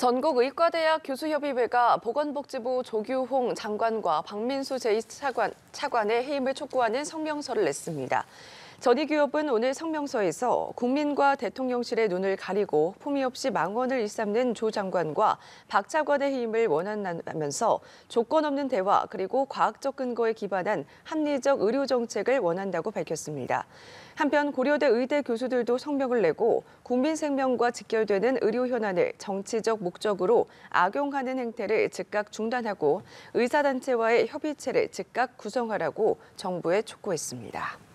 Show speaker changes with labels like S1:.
S1: 전국의과대학 교수협의회가 보건복지부 조규홍 장관과 박민수 제2차관, 차관의 해임을 촉구하는 성명서를 냈습니다. 전희 기업은 오늘 성명서에서 국민과 대통령실의 눈을 가리고 품위 없이 망언을 일삼는 조 장관과 박 차관의 힘을 원한다면서 조건 없는 대화 그리고 과학적 근거에 기반한 합리적 의료 정책을 원한다고 밝혔습니다. 한편 고려대 의대 교수들도 성명을 내고 국민 생명과 직결되는 의료 현안을 정치적 목적으로 악용하는 행태를 즉각 중단하고 의사단체와의 협의체를 즉각 구성하라고 정부에 촉구했습니다.